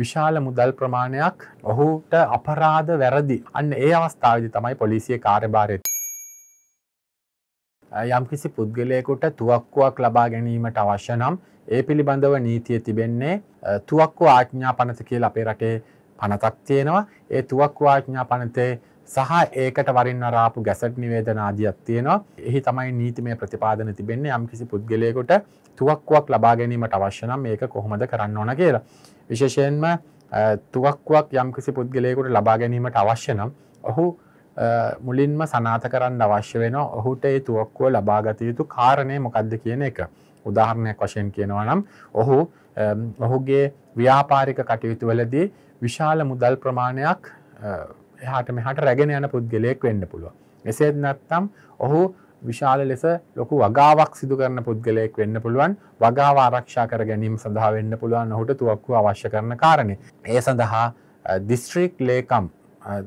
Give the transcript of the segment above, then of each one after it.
විශාල මුදල් ප්‍රමාණයක් ඔහුට අපරාධ වැරදි අන්න ඒ අවස්ථාවදි තමයි පොලිසිය කාර්භාරය යම්කිසි පුද්ගලයකුට තුවක්කුවක් ලබා ගැනීමට අවශ්‍ය නම් ඒ පිළිබඳව නීතිය තිබෙන්නේ තුවක්කු ආඥා පනත කියල අපේ රටේ පනතක් තියෙනවා ඒ තුවක්කු ආඥා පනතේ සහ ඒකට වරින් අරාපු ගැසට් නිවේදන ආදියක් තියෙනවා. එහි තමයි නීතිමය ප්‍රතිපාදන තිබෙන්නේ යම්කිසි පුද්ගලයෙකුට තුවක්කුවක් ලබා ගැනීමට අවශ්‍ය නම් මේක කොහොමද කරන්න ඕන කියලා. විශේෂයෙන්ම තුවක්කුවක් යම්කිසි පුද්ගලයෙකුට ලබා ගැනීමට අවශ්‍ය නම් ඔහු මුලින්ම සනාත කරන්න අවශ්‍ය වෙන ඔහුට ඒ තුවක්කුව ලබාගත යුතු කාරණය මොකක්ද කියන එක. උදාහරණයක් වශයෙන් කියනවා නම් ඔහු ඔහුගේ ව්‍යාපාරික කටයුතුවලදී විශාල මුදල් ප්‍රමාණයක් එහාට මෙහාට රැගෙන යන පුද්ගලයෙක් වෙන්න පුළුව. එසේත් නැත්තම් ඔහු විශාල ලෙස ලොකු වගාවක් සිදු කරන පුද්ගලයෙක් වෙන්න පුළුවන් වගාව ආරක්ෂා කර ගැනීම සඳහා වෙන්න පුළුවන් ඔහුට තුවක්කු අවශ්‍ය කරන කාරණේ. ඒ සඳහා දිස්ත්‍රික් ලේකම්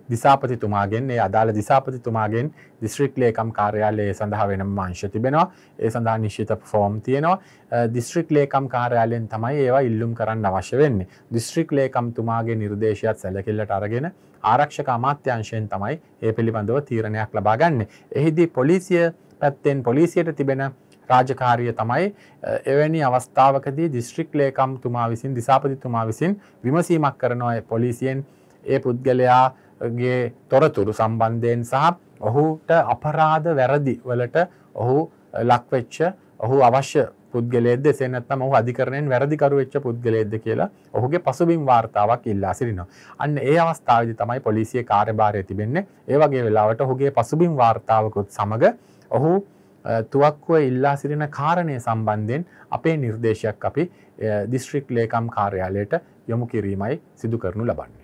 දිසාපතිතුමාගෙන් ඒ අදාළ දිසාපතිතුමාගෙන් දිස්ත්‍රික් ලේකම් කාර්යාලයේ සඳහා වෙනම අංශ තිබෙනවා ඒ සඳහා නිශ්චිත ෆෝම් තියෙනවා දිස්ත්‍රික් ලේකම් කාර්යාලයෙන් තමයි ඒවා ඉල්ලුම් කරන්න අවශ්‍ය වෙන්නේ දිස්ත්‍රික් ලේකම්තුමාගේ නිර්දේශයත් සැලකිල්ලට අරගෙන ආරක්ෂක අමාත්‍යංශයෙන් තමයි ඒ පිළිබඳව තීරණයක් ලබා ගන්න එහිදී පොලිසිය පැත්තෙන් පොලිසියට තිබෙන රාජකාරිය තමයි එවැනි අවස්ථාවකදී දිස්ත්‍රික් ලේකම්තුමා විසින් දිසාපතිතුමා විසින් විමසීමක් කරනවා පොලිසියෙන් ඒ පුද්ගලයාගේ තොරතුරු සම්බන්ධයෙන් සහ ඔහුට අපරාධ වැරදි වලට ඔහු ලක්වෙච්ච ඔහු අවශ්‍ය පුද්ගලෙද සෙනත්තම ඔහු අධිකරණයෙන් වැරදිකරුවෙච්ච පුද්ගලෙද කියලා ඔහුගේ පසුබිම් වාර්තාවක් ඉල්ලා සිරිනවා. අන්න ඒ අවස්ථාවේදී තමයි පොලිසිය කාර්යභාරය තිබෙන්නේ. ඒ වගේ වෙලාවට ඔහුගේ පසුබිම් වාර්තාවකුත් සමග ඔහු තුවක්කුව ඉල්ලා සිටින කාරණය සම්බන්ධයෙන් අපේ නිර්දේශයක් අපි දිස්ත්‍රික් ලේකම් කාර්යාලයට යොමු කිරීමයි සිදු කරනු ලබන්නේ.